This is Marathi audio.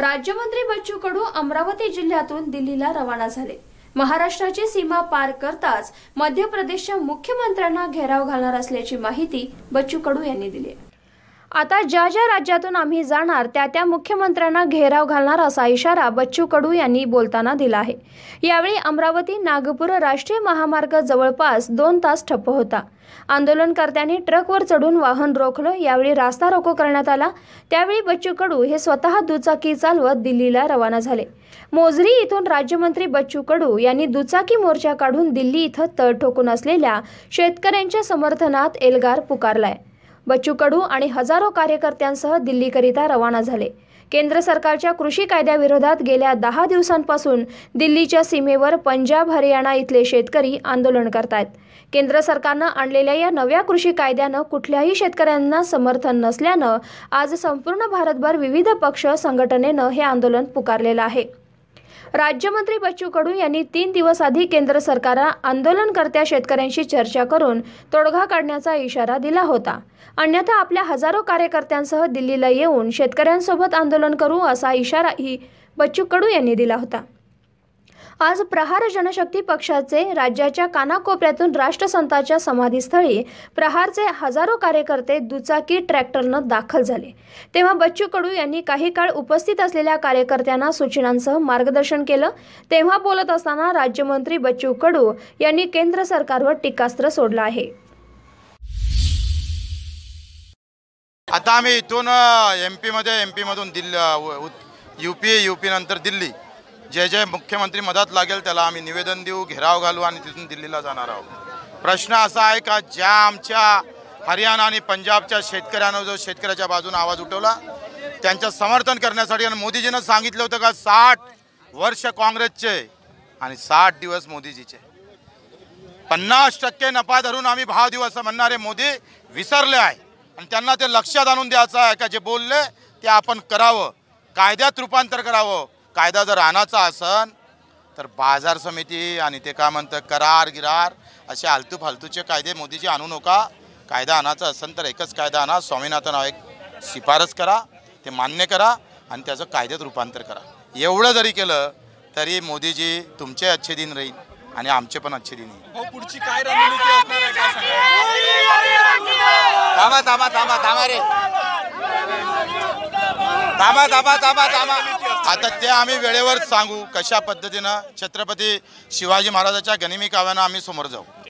राज्यमंत्री बच्चू कडू अमरावती जिल्ह्यातून दिल्लीला रवाना झाले महाराष्ट्राची सीमा पार करताच मध्य प्रदेशच्या मुख्यमंत्र्यांना घेराव घालणार असल्याची माहिती बच्चू कडू यांनी दिली आता ज्या ज्या राज्यातून आम्ही जाणार त्या त्या मुख्यमंत्र्यांना घेराव घालणार असा इशारा बच्चू कडू यांनी बोलताना दिला आहे यावेळी अमरावती नागपूर राष्ट्रीय महामार्ग जवळपास दोन तास ठप्प होता आंदोलनकर्त्यांनी ट्रकवर चढून वाहन रोखलं यावेळी रास्ता रोको करण्यात आला त्यावेळी बच्चू कडू हे स्वतः दुचाकी चालवत दिल्लीला रवाना झाले मोजरी इथून राज्यमंत्री बच्चू कडू यांनी दुचाकी मोर्चा काढून दिल्ली इथं तळ ठोकून असलेल्या शेतकऱ्यांच्या समर्थनात एल्गार पुकारलाय बच्चू कडू आणि हजारो कार्यकर्त्यांसह दिल्लीकरिता रवाना झाले केंद्र सरकारच्या कृषी कायद्याविरोधात गेल्या दहा दिवसांपासून दिल्लीच्या सीमेवर पंजाब हरियाणा इथले शेतकरी आंदोलन करतायत केंद्र सरकारनं आणलेल्या या नव्या कृषी कायद्यानं कुठल्याही शेतकऱ्यांना समर्थन नसल्यानं आज संपूर्ण भारतभर विविध पक्ष संघटनेनं हे आंदोलन पुकारलेलं आहे राज्यमंत्री बच्चू कडू यांनी तीन दिवस आधी केंद्र सरकारला आंदोलनकर्त्या शेतकऱ्यांशी चर्चा करून तोडगा काढण्याचा इशारा दिला होता अन्यथा आपल्या हजारो कार्यकर्त्यांसह दिल्लीला येऊन शेतकऱ्यांसोबत आंदोलन करू असा इशाराही बच्चू कडू यांनी दिला होता आज प्रहार जनशक्ती पक्षाचे राज्याच्या कानाकोपऱ्यातून राष्ट्रसंताच्या समाधीस्थळी प्रहारचे हजारो कार्यकर्ते दुचाकी ट्रॅक्टरनं दाखल झाले तेव्हा बच्चू कडू यांनी काही काळ उपस्थित असलेल्या कार्यकर्त्यांना सूचनांसह मार्गदर्शन केलं तेव्हा बोलत असताना राज्यमंत्री बच्चू कडू यांनी केंद्र सरकारवर टीकास्त्र सोडलं आहे आता आम्ही इथून एम पीमध्ये एम पीमधून Delhi U P U P नंतर दिल्ली जे जे मुख्यमंत्री मदत लागेल त्याला आम्ही निवेदन देऊ घेराव घालू आणि तिथून दिल्लीला जाणार आहोत प्रश्न असा आहे का ज्या आमच्या हरियाणा आणि पंजाबच्या शेतकऱ्यानं जो शेतकऱ्याच्या बाजूने आवाज उठवला त्यांचं समर्थन करण्यासाठी आणि मोदीजीनं सांगितलं होतं का साठ वर्ष काँग्रेसचे आणि साठ दिवस मोदीजीचे पन्नास टक्के नफा धरून आम्ही भाव देऊ असं म्हणणारे मोदी विसरले आहे आणि त्यांना ते लक्षात आणून द्यायचं आहे का जे बोलले ते आपण करावं कायद्यात रूपांतर करावं कायदा जर आणायचा असन तर बाजार समिती आणि ते काय म्हणतं करार गिरार असे आलतू फालतूचे कायदे मोदीजी आणू नका कायदा आणायचा असन तर एकच कायदा आणा स्वामीनाथन एक शिफारस करा ते मान्य करा आणि त्याचं कायद्यात रूपांतर करा एवढं जरी केलं तरी मोदीजी तुमचे अच्छे दिन राहील आणि आमचे पण अच्छे दिन येईल पुढची काय थांबा थांबा थांबा थांबा रे थांबा थांबा थांबा थांबा आता ते आम्ही वेळेवर सांगू कशा पद्धतीनं छत्रपती शिवाजी महाराजाच्या गनिमी काव्यानं आम्ही समोर जाऊ